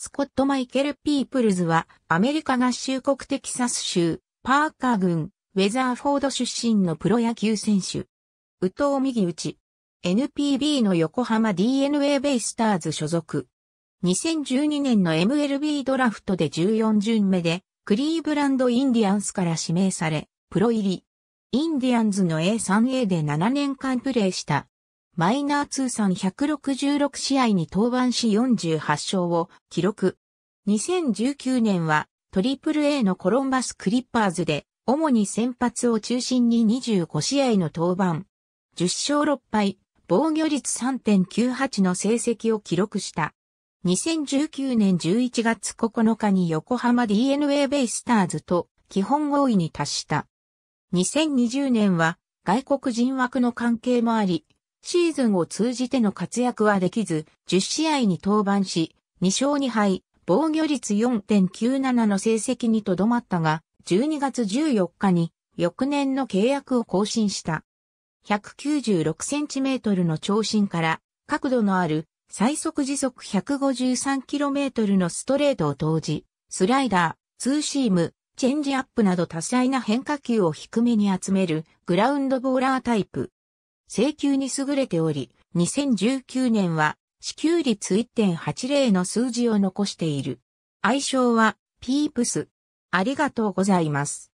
スコット・マイケル・ピープルズは、アメリカ合衆国テキサス州、パーカー郡、ウェザーフォード出身のプロ野球選手。宇藤右打ち。NPB の横浜 DNA ベイスターズ所属。2012年の MLB ドラフトで14巡目で、クリーブランド・インディアンスから指名され、プロ入り。インディアンズの A3A で7年間プレーしたマイナー通算166試合に登板し48勝を記録。2019年はトリプル a のコロンバスクリッパーズで主に先発を中心に25試合の登板。10勝6敗、防御率3.98の成績を記録した。2019年11月9日に横浜 DNA ベイスターズと基本合意に達した。2020年は外国人枠の関係もあり、シーズンを通じての活躍はできず、10試合に登板し、2勝2敗、防御率4.97の成績にとどまったが、12月14日に翌年の契約を更新した。196センチメートルの長身から角度のある最速時速 153km のストレートを投じ、スライダー、ツーシーム、チェンジアップなど多彩な変化球を低めに集めるグラウンドボーラータイプ。請求に優れており、2019年は支給率1.80の数字を残している。愛称は、ピープス。ありがとうございます。